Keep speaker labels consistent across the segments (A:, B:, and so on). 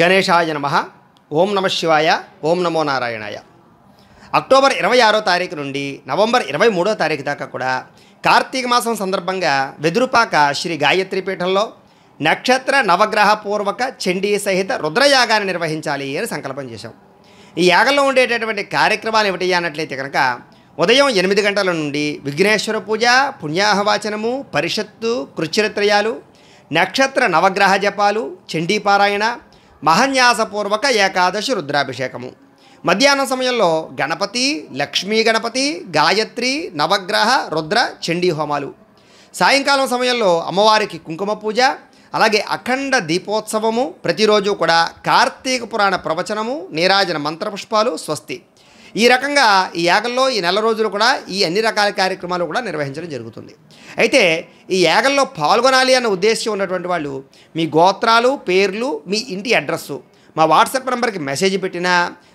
A: గణేశాయ నమ ఓం నమ శివాయ ఓం నమో నారాయణాయ అక్టోబర్ ఇరవై ఆరో తారీఖు నుండి నవంబర్ ఇరవై మూడో తారీఖు దాకా కూడా కార్తీక మాసం సందర్భంగా వెదురుపాక శ్రీ గాయత్రి పీఠంలో నక్షత్ర నవగ్రహ పూర్వక చండీ సహిత రుద్రయాగాన్ని నిర్వహించాలి అని సంకల్పం చేశాం ఈ యాగంలో ఉండేటటువంటి కార్యక్రమాలు ఏమిటి అన్నట్లయితే కనుక ఉదయం ఎనిమిది గంటల నుండి విఘ్నేశ్వర పూజ పుణ్యాహవాచనము పరిషత్తు కృచ్చిరత్రయాలు నక్షత్ర నవగ్రహ జపాలు చండీపారాయణ మహన్యాసపూర్వక ఏకాదశి రుద్రాభిషేకము మధ్యాహ్నం సమయంలో గణపతి లక్ష్మీ గణపతి గాయత్రి నవగ్రహ రుద్ర చండీ హోమాలు సాయంకాలం సమయంలో అమ్మవారికి కుంకుమ పూజ అలాగే అఖండ దీపోత్సవము ప్రతిరోజు కూడా కార్తీక పురాణ ప్రవచనము నీరాజన మంత్రపుష్పాలు స్వస్తి ఈ రకంగా ఈ యాగంలో ఈ నెల రోజులు కూడా ఈ అన్ని రకాల కార్యక్రమాలు కూడా నిర్వహించడం జరుగుతుంది అయితే ఈ యాగంలో పాల్గొనాలి అన్న ఉద్దేశం ఉన్నటువంటి వాళ్ళు మీ గోత్రాలు పేర్లు మీ ఇంటి అడ్రస్సు మా వాట్సాప్ నెంబర్కి మెసేజ్ పెట్టినా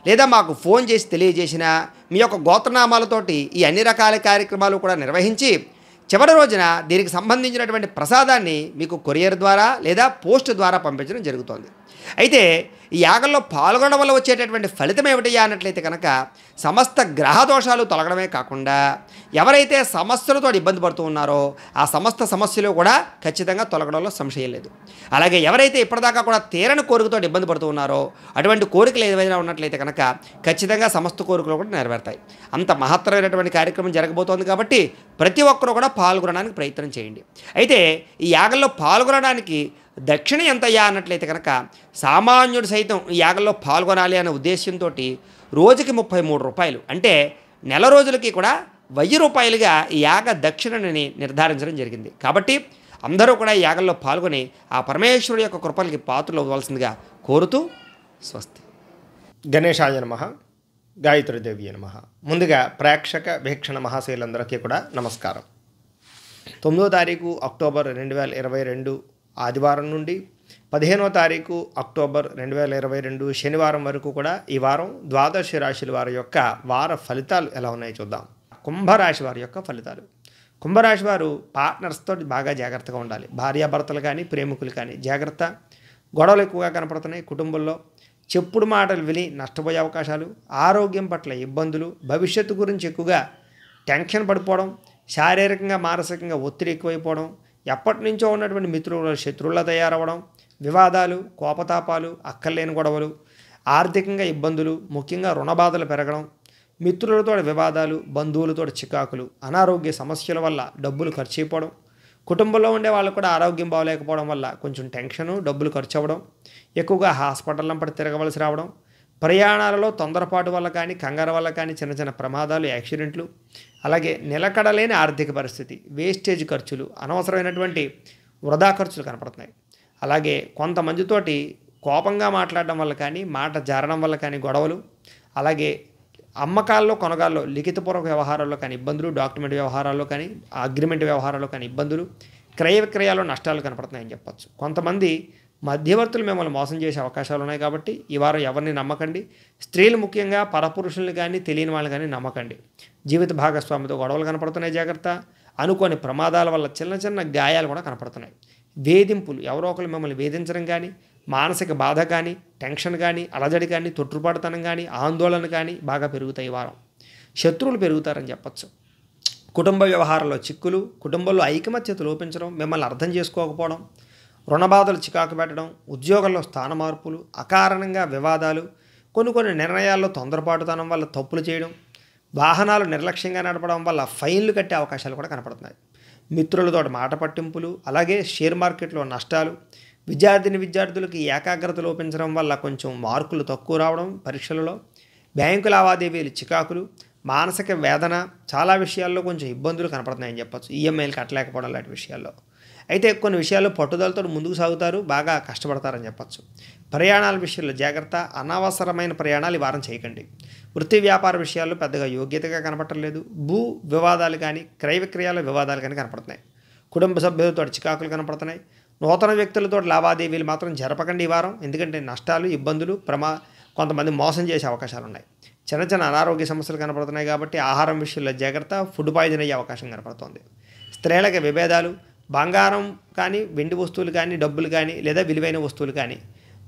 A: లేదా మాకు ఫోన్ చేసి తెలియజేసినా మీ యొక్క గోత్రనామాలతోటి ఈ అన్ని రకాల కార్యక్రమాలు కూడా నిర్వహించి చివరి రోజున దీనికి సంబంధించినటువంటి ప్రసాదాన్ని మీకు కొరియర్ ద్వారా లేదా పోస్ట్ ద్వారా పంపించడం జరుగుతోంది అయితే ఈ యాగంలో పాల్గొనడం వల్ల వచ్చేటటువంటి ఫలితం ఏమిటయ్యా అన్నట్లయితే కనుక సమస్త గ్రహ దోషాలు తొలగడమే కాకుండా ఎవరైతే సమస్యలతో ఇబ్బంది పడుతూ ఉన్నారో ఆ సమస్త సమస్యలు కూడా ఖచ్చితంగా తొలగడంలో సంశయం లేదు అలాగే ఎవరైతే ఇప్పటిదాకా కూడా తీరని కోరికతో ఇబ్బంది పడుతూ ఉన్నారో అటువంటి కోరికలు ఏదైనా ఉన్నట్లయితే కనుక ఖచ్చితంగా సమస్త కోరికలు కూడా నెరవేరుతాయి అంత మహత్తరమైనటువంటి కార్యక్రమం జరగబోతోంది కాబట్టి ప్రతి ఒక్కరూ కూడా పాల్గొనడానికి ప్రయత్నం చేయండి అయితే ఈ యాగంలో పాల్గొనడానికి దక్షిణ ఎంతయ్యా అన్నట్లయితే కనుక సామాన్యుడు సైతం ఈ యాగంలో పాల్గొనాలి అనే ఉద్దేశంతో రోజుకి ముప్పై మూడు రూపాయలు అంటే నెల రోజులకి కూడా వెయ్యి రూపాయలుగా ఈ యాగ దక్షిణని నిర్ధారించడం జరిగింది కాబట్టి అందరూ కూడా ఈ యాగంలో పాల్గొని ఆ పరమేశ్వరుడు యొక్క కృపలకి పాత్రలు అవ్వాల్సిందిగా కోరుతూ స్వస్తి గణేశాయ నమ గాయత్రిదేవి నమ ముందుగా ప్రేక్షక వీక్షణ మహాశైలందరికీ కూడా నమస్కారం తొమ్మిదో తారీఖు అక్టోబర్ రెండు వేల ఇరవై రెండు ఆదివారం నుండి పదిహేనో తారీఖు అక్టోబర్ రెండు వేల ఇరవై రెండు శనివారం వరకు కూడా ఈ వారం ద్వాదశ రాశుల వారి యొక్క వార ఫలితాలు ఎలా ఉన్నాయో చూద్దాం కుంభరాశి వారి యొక్క ఫలితాలు కుంభరాశి వారు పార్ట్నర్స్తో బాగా జాగ్రత్తగా ఉండాలి భార్యాభర్తలు కానీ ప్రేమికులు కానీ జాగ్రత్త గొడవలు ఎక్కువగా కనపడుతున్నాయి కుటుంబంలో చెప్పుడు మాటలు విని నష్టపోయే అవకాశాలు ఆరోగ్యం పట్ల ఇబ్బందులు భవిష్యత్తు గురించి ఎక్కువగా టెన్షన్ పడిపోవడం శారీరకంగా మానసికంగా ఒత్తిడి ఎక్కువైపోవడం ఎప్పటి నుంచో ఉన్నటువంటి మిత్రులు శత్రువుల తయారవడం వివాదాలు కోపతాపాలు అక్కర్లేని గొడవలు ఆర్థికంగా ఇబ్బందులు ముఖ్యంగా రుణబాధలు పెరగడం మిత్రులతో వివాదాలు బంధువులతో చికాకులు అనారోగ్య సమస్యల వల్ల డబ్బులు ఖర్చు అయిపోవడం కుటుంబంలో ఉండే వాళ్ళు కూడా ఆరోగ్యం బాగలేకపోవడం వల్ల కొంచెం టెన్షను డబ్బులు ఖర్చు అవ్వడం ఎక్కువగా హాస్పిటల్ పట్టి తిరగవలసి రావడం ప్రయాణాలలో తొందరపాటు వల్ల కానీ కంగారు వల్ల కానీ చిన్న చిన్న ప్రమాదాలు యాక్సిడెంట్లు అలాగే నిలకడలేని ఆర్థిక పరిస్థితి వేస్టేజ్ ఖర్చులు అనవసరమైనటువంటి వృధా ఖర్చులు కనపడుతున్నాయి అలాగే కొంతమందితోటి కోపంగా మాట్లాడడం వల్ల కానీ మాట జారడం వల్ల కానీ గొడవలు అలాగే అమ్మకాల్లో కొనగాల్లో లిఖితపూర్వక వ్యవహారాల్లో కానీ ఇబ్బందులు డాక్యుమెంట్ వ్యవహారాల్లో కానీ అగ్రిమెంట్ వ్యవహారాల్లో కానీ ఇబ్బందులు క్రయ విక్రయాల్లో నష్టాలు కనపడుతున్నాయని చెప్పచ్చు కొంతమంది మధ్యవర్తులు మిమ్మల్ని మోసం చేసే అవకాశాలు ఉన్నాయి కాబట్టి ఈ వారం ఎవరిని నమ్మకండి స్త్రీలు ముఖ్యంగా పరపురుషులు కానీ తెలియని వాళ్ళని కానీ నమ్మకండి జీవిత భాగస్వామితో గొడవలు కనపడుతున్నాయి జాగ్రత్త అనుకోని ప్రమాదాల వల్ల చిన్న చిన్న గాయాలు కూడా కనపడుతున్నాయి వేధింపులు ఎవరో ఒకరు మిమ్మల్ని వేధించడం కానీ మానసిక బాధ కానీ టెన్షన్ కానీ అలజడి కానీ తొట్టుపాటుతనం కానీ ఆందోళన కానీ బాగా పెరుగుతాయి ఈ వారం శత్రువులు పెరుగుతారని చెప్పచ్చు కుటుంబ వ్యవహారంలో చిక్కులు కుటుంబంలో ఐకమత్యత లోపించడం మిమ్మల్ని అర్థం చేసుకోకపోవడం రుణబాధలు చికాకు పెట్టడం ఉద్యోగంలో స్థాన మార్పులు అకారణంగా వివాదాలు కొన్ని కొన్ని నిర్ణయాల్లో తొందరపాటుతనం వల్ల తప్పులు చేయడం వాహనాలు నిర్లక్ష్యంగా నడపడం వల్ల ఫైన్లు కట్టే అవకాశాలు కూడా కనపడుతున్నాయి మిత్రులతో మాట పట్టింపులు అలాగే షేర్ మార్కెట్లో నష్టాలు విద్యార్థిని విద్యార్థులకి ఏకాగ్రత లోపించడం వల్ల కొంచెం మార్కులు తక్కువ రావడం పరీక్షలలో బ్యాంకు లావాదేవీలు చికాకులు మానసిక వేదన చాలా విషయాల్లో కొంచెం ఇబ్బందులు కనపడుతున్నాయని చెప్పచ్చు ఈఎంఐలు కట్టలేకపోవడం లాంటి విషయాల్లో అయితే కొన్ని విషయాల్లో పట్టుదలతో ముందుకు సాగుతారు బాగా కష్టపడతారని చెప్పచ్చు ప్రయాణాల విషయంలో జాగ్రత్త అనవసరమైన ప్రయాణాలు ఈ వారం చేయకండి వృత్తి వ్యాపార విషయాల్లో పెద్దగా యోగ్యతగా కనపడలేదు భూ వివాదాలు కానీ క్రయ విక్రయాల వివాదాలు కానీ కనపడుతున్నాయి కుటుంబ సభ్యులతో చికాకులు కనపడుతున్నాయి నూతన వ్యక్తులతో లావాదేవీలు మాత్రం జరపకండి ఈ వారం ఎందుకంటే నష్టాలు ఇబ్బందులు ప్రమా కొంతమంది మోసం చేసే అవకాశాలు ఉన్నాయి చిన్న చిన్న అనారోగ్య సమస్యలు కనపడుతున్నాయి కాబట్టి ఆహారం విషయంలో జాగ్రత్త ఫుడ్ పాయిజన్ అయ్యే అవకాశం కనపడుతోంది స్త్రీలకు విభేదాలు బంగారం కానీ వెండి వస్తువులు కానీ డబ్బులు కానీ లేదా విలువైన వస్తువులు కానీ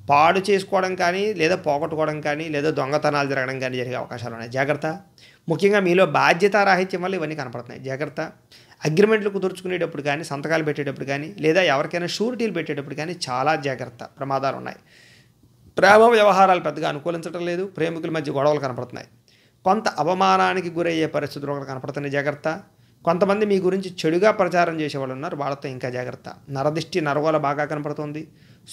A: పాడు చేసుకోవడం కానీ లేదా పోగొట్టుకోవడం కానీ లేదా దొంగతనాలు జరగడం కానీ జరిగే అవకాశాలు ఉన్నాయి జాగ్రత్త ముఖ్యంగా మీలో బాధ్యత రాహిత్యం వల్ల ఇవన్నీ కనపడుతున్నాయి జాగ్రత్త అగ్రిమెంట్లు కుదుర్చుకునేటప్పుడు కానీ సంతకాలు పెట్టేటప్పుడు కానీ లేదా ఎవరికైనా షూరిటీలు పెట్టేటప్పుడు కానీ చాలా జాగ్రత్త ప్రమాదాలు ఉన్నాయి ప్రేమ వ్యవహారాలు పెద్దగా అనుకూలించడం లేదు ప్రేమికుల మధ్య గొడవలు కనపడుతున్నాయి కొంత అవమానానికి గురయ్యే పరిస్థితులు కూడా కనపడుతున్నాయి జాగ్రత్త కొంతమంది మీ గురించి చెడుగా ప్రచారం చేసేవాళ్ళు ఉన్నారు వాళ్ళతో ఇంకా జాగ్రత్త నరదిష్టి నరగోల బాగా కనపడుతుంది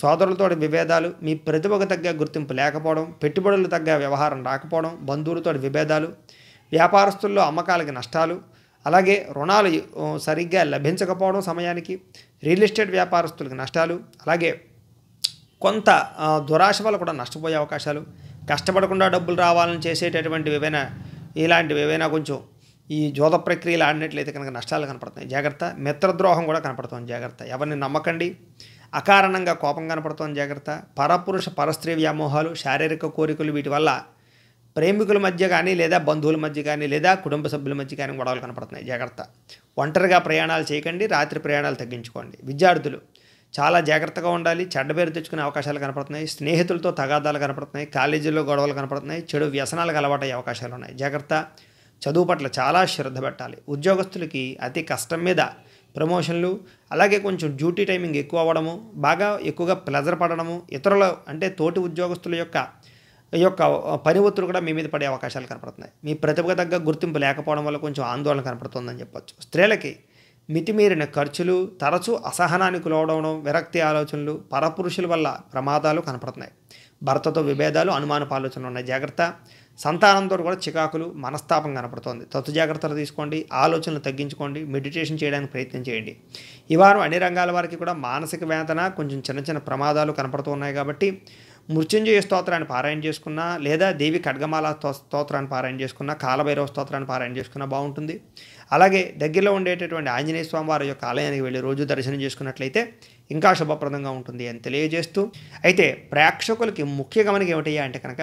A: సోదరులతో విభేదాలు మీ ప్రతిభకు తగ్గ గుర్తింపు లేకపోవడం పెట్టుబడులు తగ్గ వ్యవహారం రాకపోవడం బంధువులతో విభేదాలు వ్యాపారస్తుల్లో అమ్మకాలకి నష్టాలు అలాగే రుణాలు సరిగ్గా లభించకపోవడం సమయానికి రియల్ ఎస్టేట్ వ్యాపారస్తులకు నష్టాలు అలాగే కొంత దురాశ వల్ల కూడా నష్టపోయే అవకాశాలు కష్టపడకుండా డబ్బులు రావాలని చేసేటటువంటివి ఏవైనా ఇలాంటివి ఏవైనా కొంచెం ఈ జోద ప్రక్రియలు ఆడినట్లయితే కనుక నష్టాలు కనపడుతున్నాయి జాగ్రత్త మిత్రద్రోహం కూడా కనపడుతుంది జాగ్రత్త ఎవరిని నమ్మకండి అకారణంగా కోపం కనపడుతుంది జాగ్రత్త పరపురుష పరస్త్రీ వ్యామోహాలు శారీరక కోరికలు వీటి వల్ల ప్రేమికుల మధ్య కానీ లేదా బంధువుల మధ్య కానీ లేదా కుటుంబ సభ్యుల మధ్య కానీ గొడవలు కనపడుతున్నాయి జాగ్రత్త ఒంటరిగా ప్రయాణాలు చేయకండి రాత్రి ప్రయాణాలు తగ్గించుకోండి విద్యార్థులు చాలా జాగ్రత్తగా ఉండాలి చెడ్డ పేరు తెచ్చుకునే అవకాశాలు కనపడుతున్నాయి స్నేహితులతో తగాదాలు కనపడుతున్నాయి కాలేజీల్లో గొడవలు కనపడుతున్నాయి చెడు వ్యసనాలకు అలవాటయ్యే అవకాశాలు ఉన్నాయి జాగ్రత్త చదువు పట్ల చాలా శ్రద్ధ పెట్టాలి ఉద్యోగస్తులకి అతి కష్టం మీద ప్రమోషన్లు అలాగే కొంచెం డ్యూటీ టైమింగ్ ఎక్కువ అవ్వడము బాగా ఎక్కువగా ప్లెజర్ పడడము ఇతరుల అంటే తోటి ఉద్యోగస్తుల యొక్క ఈ యొక్క పని ఒత్తులు కూడా మీ మీద పడే అవకాశాలు కనపడుతున్నాయి మీ ప్రతిభకు తగ్గ గుర్తింపు లేకపోవడం వల్ల కొంచెం ఆందోళన కనపడుతుందని చెప్పొచ్చు స్త్రీలకి మితిమీరిన ఖర్చులు తరచూ అసహనానికి లోవడం విరక్తి ఆలోచనలు పరపురుషుల వల్ల ప్రమాదాలు కనపడుతున్నాయి భర్తతో విభేదాలు అనుమానపు ఆలోచనలు ఉన్నాయి జాగ్రత్త సంతానంతో కూడా చికాకులు మనస్తాపం కనపడుతోంది తత్తు జాగ్రత్తలు తీసుకోండి ఆలోచనలు తగ్గించుకోండి మెడిటేషన్ చేయడానికి ప్రయత్నం చేయండి ఈ వారం అన్ని రంగాల వారికి కూడా మానసిక వేదన కొంచెం చిన్న చిన్న ప్రమాదాలు కనపడుతున్నాయి కాబట్టి మృత్యుంజయ స్తోత్రాన్ని పారాయణ చేసుకున్నా లేదా దేవి ఖడ్గమాల స్తోత్రాన్ని పారాయణ చేసుకున్నా కాలభైరవ స్తోత్రాన్ని పారాయణ చేసుకున్నా బాగుంటుంది అలాగే దగ్గరలో ఉండేటటువంటి ఆంజనేయ స్వామి వారి యొక్క ఆలయానికి వెళ్ళి రోజు దర్శనం చేసుకున్నట్లయితే ఇంకా శుభప్రదంగా ఉంటుంది అని తెలియజేస్తూ అయితే ప్రేక్షకులకి ముఖ్య గమనిక ఏమిటయ్యా అంటే కనుక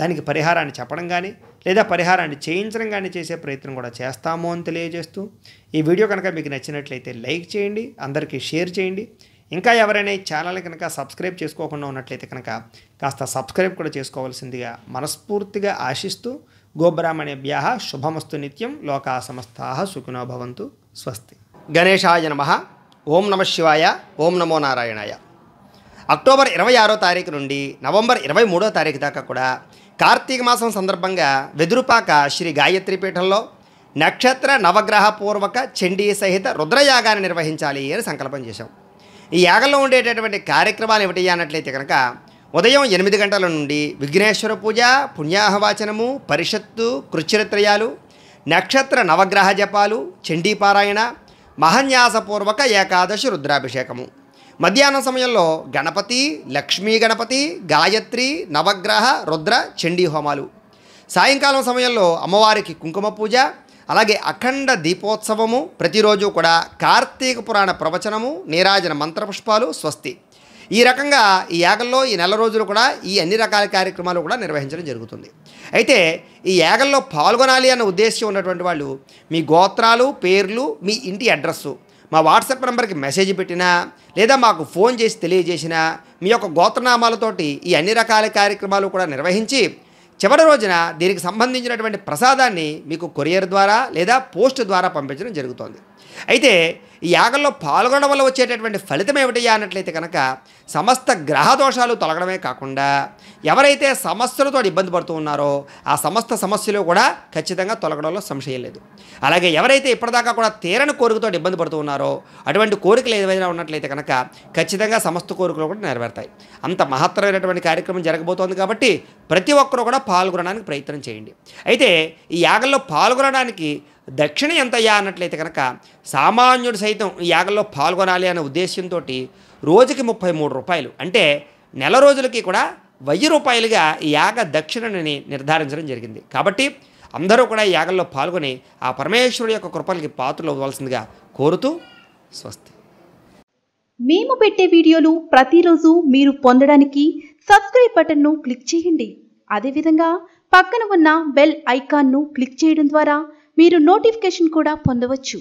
A: దానికి పరిహారాన్ని చెప్పడం కానీ లేదా పరిహారాన్ని చేయించడం కానీ చేసే ప్రయత్నం కూడా చేస్తాము అని తెలియజేస్తూ ఈ వీడియో కనుక మీకు నచ్చినట్లయితే లైక్ చేయండి అందరికీ షేర్ చేయండి ఇంకా ఎవరైనా ఈ ఛానల్ని కనుక సబ్స్క్రైబ్ చేసుకోకుండా ఉన్నట్లయితే కనుక కాస్త సబ్స్క్రైబ్ కూడా చేసుకోవాల్సిందిగా మనస్ఫూర్తిగా ఆశిస్తూ గోబ్రాహ్మణేభ్య శుభమస్తు నిత్యం లోకా సమస్తా సుఖినో భవంతు స్వస్తి గణేశాయ నమ ఓం నమ శివాయ ఓం నమో నారాయణాయ అక్టోబర్ ఇరవై ఆరో తారీఖు నుండి నవంబర్ ఇరవై మూడో తారీఖు దాకా కూడా కార్తీక మాసం సందర్భంగా వెదురుపాక శ్రీ గాయత్రి పీఠంలో నక్షత్ర నవగ్రహ పూర్వక చండీ సహిత రుద్రయాగాన్ని నిర్వహించాలి అని సంకల్పం చేశాం ఈ యాగంలో ఉండేటటువంటి కార్యక్రమాలు ఏమిటి అన్నట్లయితే కనుక ఉదయం ఎనిమిది గంటల నుండి విఘ్నేశ్వర పూజ పుణ్యాహవాచనము పరిషత్తు కృచ్చరిత్రయాలు నక్షత్ర నవగ్రహ జపాలు చండీపారాయణ మహన్యాసపూర్వక ఏకాదశి రుద్రాభిషేకము మధ్యాహ్నం సమయంలో గణపతి లక్ష్మీ గణపతి గాయత్రి నవగ్రహ రుద్ర చండీ హోమాలు సాయంకాలం సమయంలో అమ్మవారికి కుంకుమ పూజ అలాగే అఖండ దీపోత్సవము ప్రతిరోజు కూడా కార్తీక పురాణ ప్రవచనము నీరాజన మంత్రపుష్పాలు స్వస్తి ఈ రకంగా ఈ యాగల్లో ఈ నెల రోజులు కూడా ఈ అన్ని రకాల కార్యక్రమాలు కూడా నిర్వహించడం జరుగుతుంది అయితే ఈ ఏగల్లో పాల్గొనాలి అన్న ఉద్దేశ్యం ఉన్నటువంటి వాళ్ళు మీ గోత్రాలు పేర్లు మీ ఇంటి అడ్రస్సు మా వాట్సాప్ నెంబర్కి మెసేజ్ పెట్టినా లేదా మాకు ఫోన్ చేసి తెలియజేసినా మీ యొక్క గోత్రనామాలతోటి ఈ అన్ని రకాల కార్యక్రమాలు కూడా నిర్వహించి చివరి రోజున దీనికి సంబంధించినటువంటి ప్రసాదాన్ని మీకు కొరియర్ ద్వారా లేదా పోస్ట్ ద్వారా పంపించడం జరుగుతోంది అయితే ఈ యాగంలో పాల్గొనడం వల్ల వచ్చేటటువంటి ఫలితం ఏమిటయ్యా అన్నట్లయితే కనుక సమస్త గ్రహ దోషాలు తొలగడమే కాకుండా ఎవరైతే సమస్యలతో ఇబ్బంది పడుతూ ఉన్నారో ఆ సమస్త సమస్యలు కూడా ఖచ్చితంగా తొలగడంలో సంశయం లేదు అలాగే ఎవరైతే ఇప్పటిదాకా కూడా తీరని కోరికతో ఇబ్బంది పడుతూ ఉన్నారో అటువంటి కోరికలు ఏదైనా ఉన్నట్లయితే కనుక ఖచ్చితంగా సమస్త కోరికలు కూడా నెరవేరుతాయి అంత మహత్తరమైనటువంటి కార్యక్రమం జరగబోతోంది కాబట్టి ప్రతి ఒక్కరూ కూడా పాల్గొనడానికి ప్రయత్నం చేయండి అయితే ఈ యాగంలో పాల్గొనడానికి దక్షిణ ఎంతయ్యా అన్నట్లయితే కనుక సామాన్యుడు సైతం ఈ యాగంలో పాల్గొనాలి అనే ఉద్దేశంతో రోజుకి ముప్పై మూడు రూపాయలు అంటే నెల రోజులకి కూడా వెయ్యి రూపాయలుగా ఈ యాగ దక్షిణని నిర్ధారించడం జరిగింది కాబట్టి అందరూ కూడా ఈ యాగంలో పాల్గొని ఆ పరమేశ్వరుడు యొక్క కృపలకి పాత్రలు అవ్వాల్సిందిగా కోరుతూ స్వస్తి మేము పెట్టే వీడియోలు ప్రతిరోజు మీరు పొందడానికి సబ్స్క్రైబ్ బటన్ను క్లిక్ చేయండి అదేవిధంగా పక్కన ఉన్న బెల్ ఐకాన్ను క్లిక్ చేయడం ద్వారా మీరు నోటిఫికేషన్ కూడా పొందవచ్చు